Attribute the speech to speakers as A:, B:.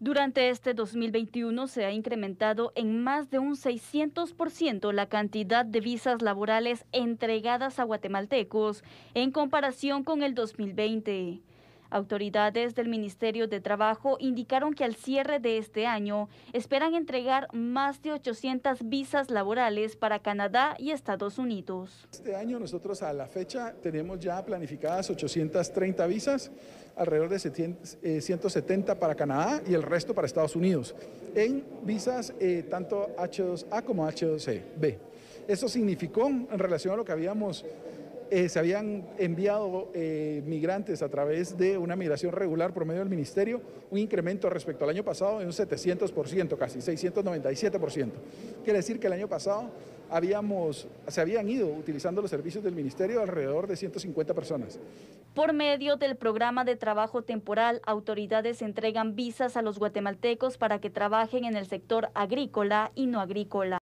A: Durante este 2021 se ha incrementado en más de un 600% la cantidad de visas laborales entregadas a guatemaltecos en comparación con el 2020. Autoridades del Ministerio de Trabajo indicaron que al cierre de este año esperan entregar más de 800 visas laborales para Canadá y Estados Unidos.
B: Este año nosotros a la fecha tenemos ya planificadas 830 visas, alrededor de 170 eh, para Canadá y el resto para Estados Unidos, en visas eh, tanto H2A como H2B. Eso significó, en relación a lo que habíamos eh, se habían enviado eh, migrantes a través de una migración regular por medio del ministerio, un incremento respecto al año pasado de un 700%, casi 697%. Quiere decir que el año pasado habíamos, se habían ido utilizando los servicios del ministerio alrededor de 150 personas.
A: Por medio del programa de trabajo temporal, autoridades entregan visas a los guatemaltecos para que trabajen en el sector agrícola y no agrícola.